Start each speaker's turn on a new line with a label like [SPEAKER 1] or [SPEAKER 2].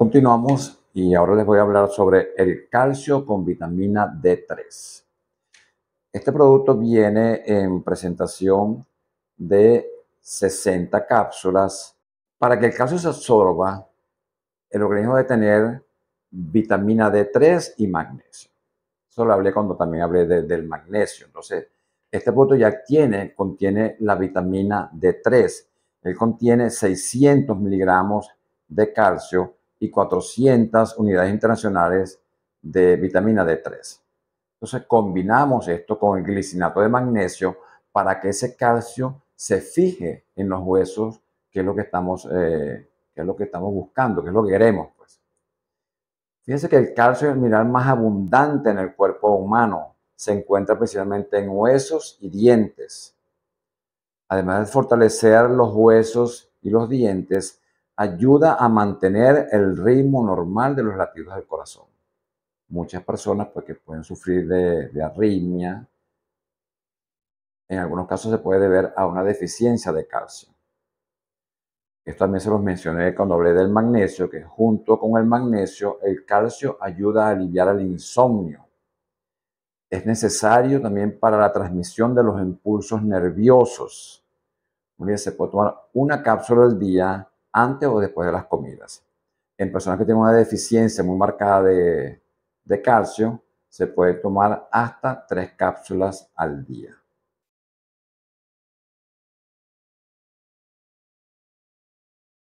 [SPEAKER 1] Continuamos y ahora les voy a hablar sobre el calcio con vitamina D3. Este producto viene en presentación de 60 cápsulas. Para que el calcio se absorba, el organismo debe tener vitamina D3 y magnesio. Eso lo hablé cuando también hablé del magnesio. Entonces, este producto ya tiene, contiene la vitamina D3. Él contiene 600 miligramos de calcio y 400 unidades internacionales de vitamina D3. Entonces combinamos esto con el glicinato de magnesio para que ese calcio se fije en los huesos, que es lo que estamos, eh, que es lo que estamos buscando, que es lo que queremos. Pues. Fíjense que el calcio es el mineral más abundante en el cuerpo humano. Se encuentra principalmente en huesos y dientes. Además de fortalecer los huesos y los dientes, ayuda a mantener el ritmo normal de los latidos del corazón. Muchas personas pues, pueden sufrir de, de arritmia, en algunos casos se puede deber a una deficiencia de calcio. Esto también se los mencioné cuando hablé del magnesio, que junto con el magnesio, el calcio ayuda a aliviar el insomnio. Es necesario también para la transmisión de los impulsos nerviosos. se puede tomar una cápsula al día antes o después de las comidas. En personas que tienen una deficiencia muy marcada de, de calcio, se puede tomar hasta tres cápsulas al día.